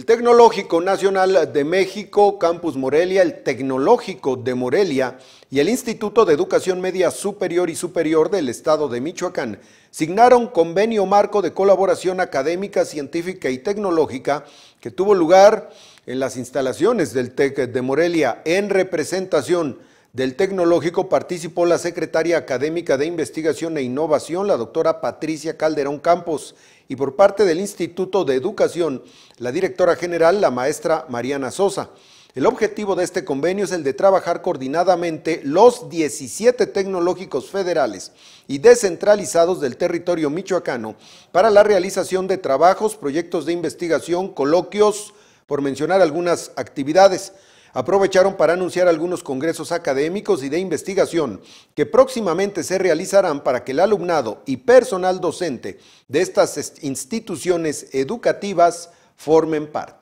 El Tecnológico Nacional de México, Campus Morelia, el Tecnológico de Morelia y el Instituto de Educación Media Superior y Superior del Estado de Michoacán signaron convenio marco de colaboración académica, científica y tecnológica que tuvo lugar en las instalaciones del TEC de Morelia en representación del tecnológico participó la secretaria académica de Investigación e Innovación, la doctora Patricia Calderón Campos, y por parte del Instituto de Educación, la directora general, la maestra Mariana Sosa. El objetivo de este convenio es el de trabajar coordinadamente los 17 tecnológicos federales y descentralizados del territorio michoacano para la realización de trabajos, proyectos de investigación, coloquios, por mencionar algunas actividades aprovecharon para anunciar algunos congresos académicos y de investigación que próximamente se realizarán para que el alumnado y personal docente de estas instituciones educativas formen parte.